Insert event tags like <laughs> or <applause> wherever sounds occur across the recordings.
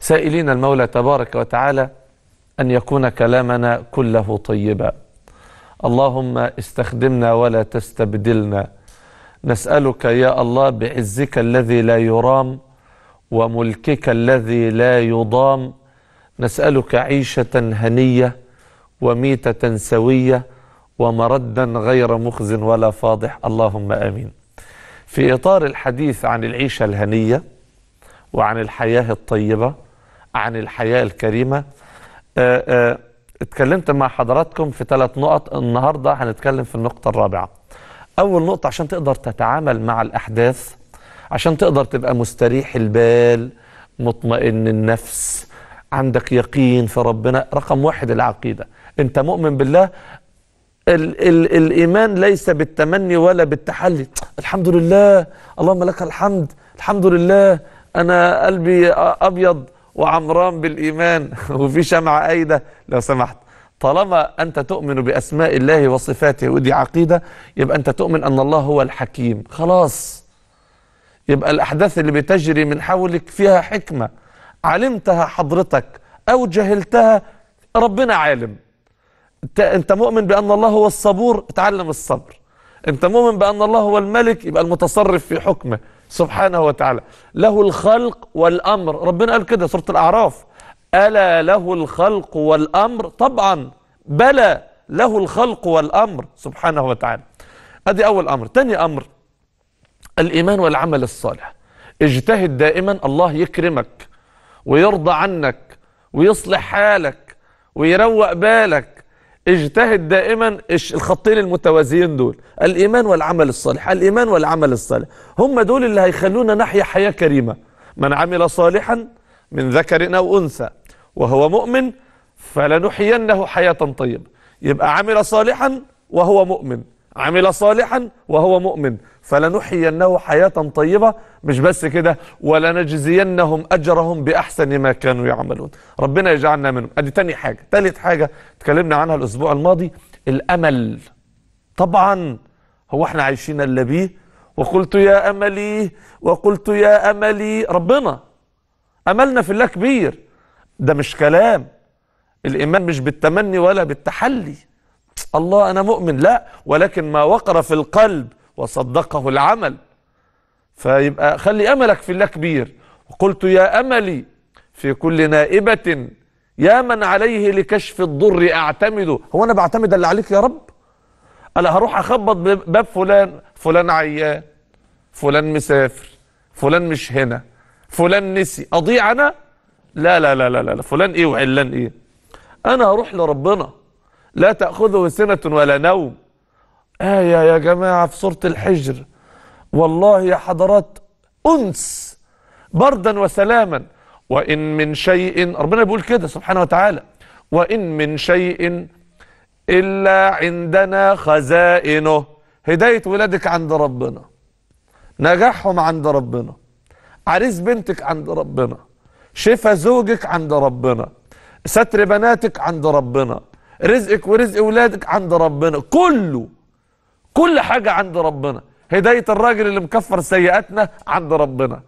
سائلين المولى تبارك وتعالى أن يكون كلامنا كله طيبا اللهم استخدمنا ولا تستبدلنا نسألك يا الله بعزك الذي لا يرام وملكك الذي لا يضام نسألك عيشة هنية وميتة سوية ومردا غير مخز ولا فاضح اللهم آمين في إطار الحديث عن العيشة الهنية وعن الحياة الطيبة عن الحياة الكريمة آه، آه، اتكلمت مع حضراتكم في ثلاث نقط النهاردة هنتكلم في النقطة الرابعة أول نقطة عشان تقدر تتعامل مع الأحداث عشان تقدر تبقى مستريح البال مطمئن النفس عندك يقين في ربنا رقم واحد العقيدة انت مؤمن بالله ال ال الإيمان ليس بالتمني ولا بالتحلي الحمد لله اللهم لك الحمد الحمد لله أنا قلبي أبيض وعمران بالإيمان <laughs> وفي شمعة أيدة لو سمحت طالما أنت تؤمن بأسماء الله وصفاته ودي عقيدة يبقى أنت تؤمن أن الله هو الحكيم خلاص يبقى الأحداث اللي بتجري من حولك فيها حكمة علمتها حضرتك أو جهلتها ربنا عالم أنت مؤمن بأن الله هو الصبور اتعلم الصبر أنت مؤمن بأن الله هو الملك يبقى المتصرف في حكمه سبحانه وتعالى له الخلق والأمر ربنا قال كده سورة الأعراف ألا له الخلق والأمر طبعا بلى له الخلق والأمر سبحانه وتعالى أدي أول أمر تاني أمر الإيمان والعمل الصالح اجتهد دائما الله يكرمك ويرضى عنك ويصلح حالك ويروق بالك اجتهد دائما الخطين المتوازيين دول الإيمان والعمل الصالح الإيمان والعمل الصالح هم دول اللي هيخلونا نحيا حياة كريمة من عمل صالحا من ذكر أو أنثى وهو مؤمن فلنحيينه حياة طيبة يبقى عمل صالحا وهو مؤمن عمل صالحا وهو مؤمن فلنحيينه حياة طيبة مش بس كده ولنجزينهم أجرهم بأحسن ما كانوا يعملون ربنا يجعلنا منهم أدي تاني حاجة تالت حاجة تكلمنا عنها الأسبوع الماضي الأمل طبعا هو احنا عايشين الا بيه وقلت يا املي وقلت يا املي ربنا املنا في الله كبير ده مش كلام الايمان مش بالتمني ولا بالتحلي الله انا مؤمن لا ولكن ما وقر في القلب وصدقه العمل فيبقى خلي أملك في الله كبير وقلت يا أملي في كل نائبة يا من عليه لكشف الضر أعتمد هو أنا بعتمد اللي عليك يا رب ألا هروح أخبط باب فلان فلان عيان فلان مسافر فلان مش هنا فلان نسي أضيع أنا لا لا لا لا لا فلان إيه وعلان إيه أنا هروح لربنا لا تأخذه سنة ولا نوم آية يا جماعة في سورة الحجر والله يا حضرات أنس بردا وسلاما وإن من شيء ربنا بيقول كده سبحانه وتعالى وإن من شيء إلا عندنا خزائنه هداية ولادك عند ربنا نجاحهم عند ربنا عريس بنتك عند ربنا شفا زوجك عند ربنا ستر بناتك عند ربنا رزقك ورزق ولادك عند ربنا كله كل حاجة عند ربنا هداية الراجل اللي مكفر سيئاتنا عند ربنا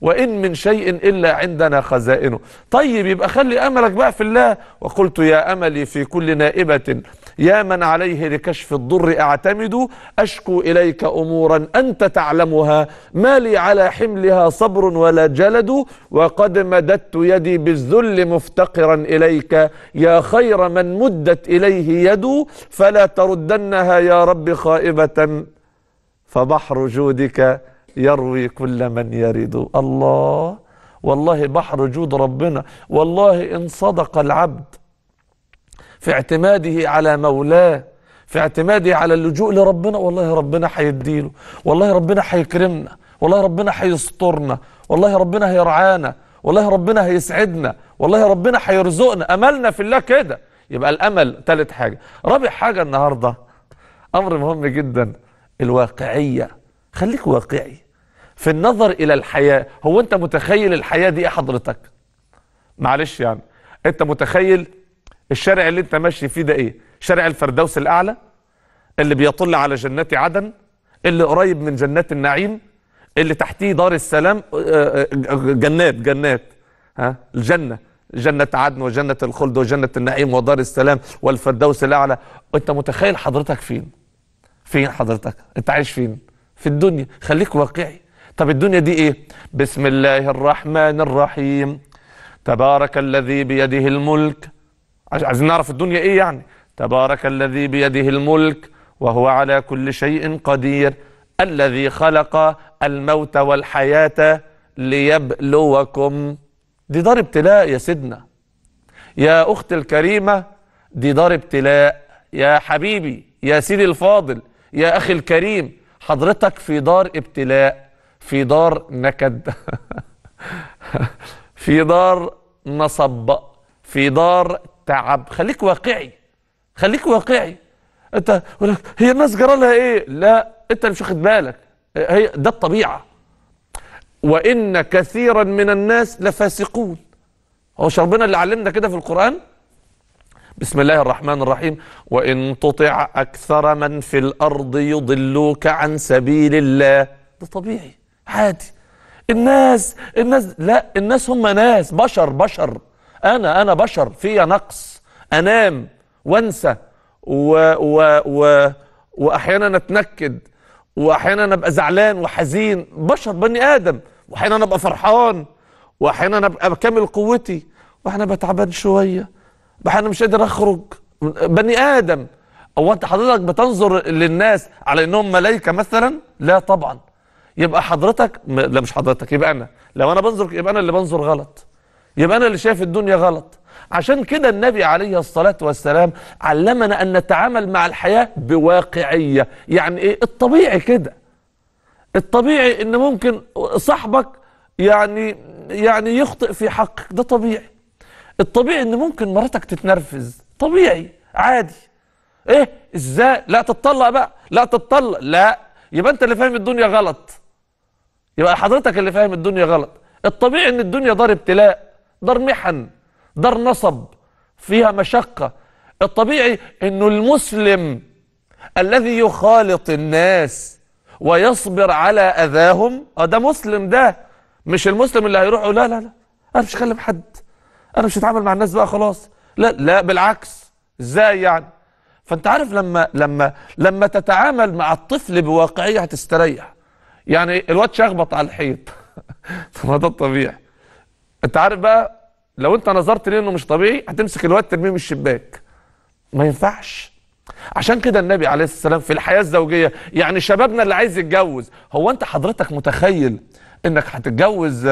وإن من شيء إلا عندنا خزائنه طيب يبقى خلي أملك بقى في الله وقلت يا أملي في كل نائبة يا من عليه لكشف الضر أعتمد أشكو إليك أمورا أنت تعلمها ما لي على حملها صبر ولا جلد وقد مددت يدي بالذل مفتقرا إليك يا خير من مدت إليه يد فلا تردنها يا رب خائبة فبحر جودك يروي كل من يرد الله والله بحر جود ربنا والله إن صدق العبد في اعتماده على مولاه في اعتماده على اللجوء لربنا والله ربنا هيديله والله ربنا هيكرمنا والله ربنا هيسترنا والله ربنا هيرعانا والله ربنا هيسعدنا والله ربنا هيرزقنا املنا في الله كده يبقى الامل ثالث حاجه رابع حاجه النهارده امر مهم جدا الواقعيه خليك واقعي في النظر الى الحياه هو انت متخيل الحياه دي ايه حضرتك معلش يعني انت متخيل الشارع اللي انت ماشي فيه ده ايه شارع الفردوس الاعلى اللي بيطل على جنات عدن اللي قريب من جنات النعيم اللي تحتيه دار السلام آه، آه، آه، جنات جنات ها الجنه جنة عدن وجنة الخلد وجنة النعيم ودار السلام والفردوس الأعلى أنت متخيل حضرتك فين؟ فين حضرتك؟ أنت عايش فين؟ في الدنيا خليك واقعي طب الدنيا دي ايه بسم الله الرحمن الرحيم تبارك الذي بيده الملك عايزين نعرف الدنيا ايه يعني تبارك الذي بيده الملك وهو على كل شيء قدير الذي خلق الموت والحياة ليبلوكم دي دار ابتلاء يا سيدنا يا أخت الكريمة دي دار ابتلاء يا حبيبي يا سيدي الفاضل يا أخي الكريم حضرتك في دار ابتلاء في دار نكد <laughs> في دار نصب في دار تعب خليك واقعي خليك واقعي انت هي الناس جرى لها ايه لا انت مش واخد بالك هي ده الطبيعه وان كثيرا من الناس لفاسقون هو ربنا اللي علمنا كده في القران بسم الله الرحمن الرحيم وان تطع اكثر من في الارض يضلوك عن سبيل الله ده طبيعي عادي الناس الناس لا الناس هم ناس بشر بشر انا انا بشر فيا نقص انام وانسى و و و واحيانا اتنكد واحيانا ابقى زعلان وحزين بشر بني ادم واحيانا ابقى فرحان واحيانا ابقى كامل قوتي واحيانا بتعبان شويه واحيانا مش قادر اخرج بني ادم هو انت حضرتك بتنظر للناس على انهم ملائكه مثلا لا طبعا يبقى حضرتك م... لا مش حضرتك يبقى انا لو انا بنظر يبقى انا اللي بنظر غلط يبقى انا اللي شايف الدنيا غلط عشان كده النبي عليه الصلاة والسلام علمنا أن نتعامل مع الحياة بواقعية يعني إيه الطبيعي كده الطبيعي أن ممكن صاحبك يعني يعني يخطئ في حقك ده طبيعي الطبيعي أن ممكن مراتك تتنرفز طبيعي عادي إيه إزاي لا تتطلق بقى لا تتطلق لا يبقى أنت اللي فاهم الدنيا غلط يبقى حضرتك اللي فاهم الدنيا غلط الطبيعي ان الدنيا دار ابتلاء دار محن دار نصب فيها مشقة الطبيعي انه المسلم الذي يخالط الناس ويصبر على اذاهم اه ده مسلم ده مش المسلم اللي هيروح لا لا لا انا مش هكلم حد انا مش هتعامل مع الناس بقى خلاص لا لا بالعكس ازاي يعني فانت عارف لما لما لما تتعامل مع الطفل بواقعيه هتستريح يعني الواد شخبط على الحيط <laughs> طب ما ده الطبيعي انت عارف بقى لو انت نظرت ليه انه مش طبيعي هتمسك الواد ترميه من الشباك ما ينفعش عشان كده النبي عليه السلام في الحياه الزوجيه يعني شبابنا اللي عايز يتجوز هو انت حضرتك متخيل انك هتتجوز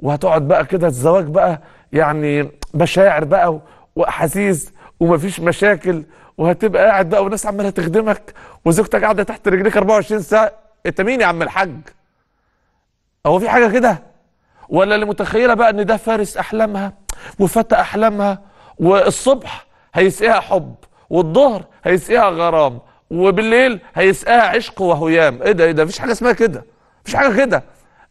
وهتقعد بقى كده الزواج بقى يعني مشاعر بقى واحاسيس ومفيش مشاكل وهتبقى قاعد بقى وناس عماله تخدمك وزوجتك قاعده تحت رجليك 24 ساعه انت مين يا عم الحاج هو في حاجه كده ولا اللي متخيله بقى ان ده فارس احلامها وفتى احلامها والصبح هيسقيها حب والظهر هيسقيها غرام وبالليل هيسقيها عشق وهيام ايه ده ايه ده مفيش حاجه اسمها كده مفيش حاجه كده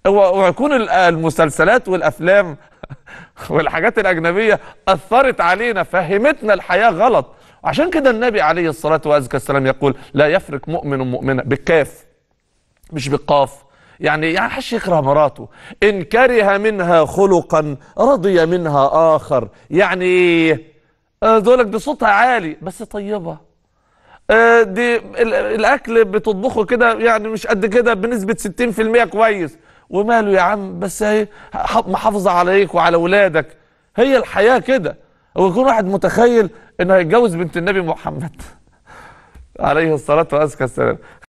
ويكون المسلسلات والافلام <laughs> والحاجات الاجنبيه اثرت علينا فهمتنا الحياه غلط عشان كده النبي عليه الصلاه والسلام يقول لا يفرق مؤمن مؤمنه بالكاف مش بالقاف يعني يعني حش يكره مراته إن كره منها خلقا رضي منها آخر يعني إيه دولك دي صوتها عالي بس طيبة آه، دي الأكل بتطبخه كده يعني مش قد كده بنسبة 60% كويس وماله يا عم بس هي محافظة عليك وعلى ولادك هي الحياة كده هو يكون واحد متخيل إنه هيتجوز بنت النبي محمد <laughs> عليه الصلاة والسلام